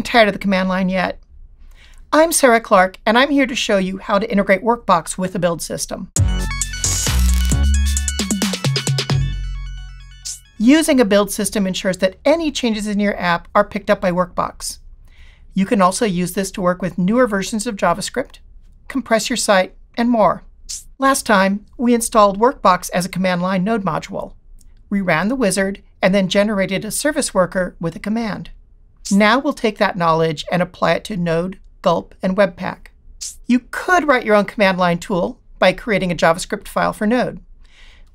getting tired of the command line yet? I'm Sarah Clark, and I'm here to show you how to integrate Workbox with a build system. Using a build system ensures that any changes in your app are picked up by Workbox. You can also use this to work with newer versions of JavaScript, compress your site, and more. Last time, we installed Workbox as a command line node module. We ran the wizard and then generated a service worker with a command. Now we'll take that knowledge and apply it to Node, Gulp, and Webpack. You could write your own command line tool by creating a JavaScript file for Node.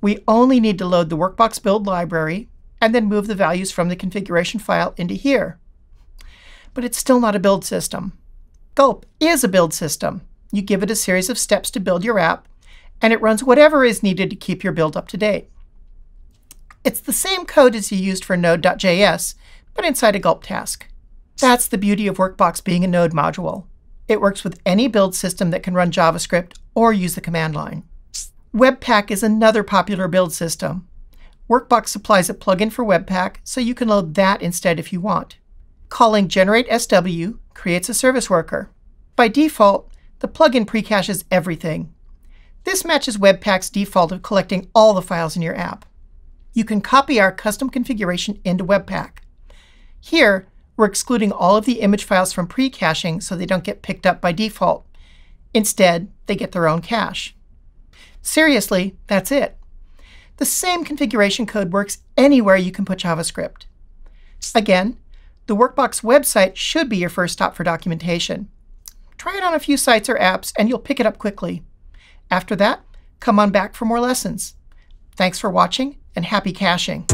We only need to load the Workbox build library and then move the values from the configuration file into here. But it's still not a build system. Gulp is a build system. You give it a series of steps to build your app, and it runs whatever is needed to keep your build up to date. It's the same code as you used for Node.js, but inside a gulp task. That's the beauty of Workbox being a node module. It works with any build system that can run JavaScript or use the command line. Webpack is another popular build system. Workbox supplies a plugin for Webpack, so you can load that instead if you want. Calling generateSW creates a service worker. By default, the plugin precaches everything. This matches Webpack's default of collecting all the files in your app. You can copy our custom configuration into Webpack. Here, we're excluding all of the image files from pre-caching so they don't get picked up by default. Instead, they get their own cache. Seriously, that's it. The same configuration code works anywhere you can put JavaScript. Again, the Workbox website should be your first stop for documentation. Try it on a few sites or apps and you'll pick it up quickly. After that, come on back for more lessons. Thanks for watching and happy caching.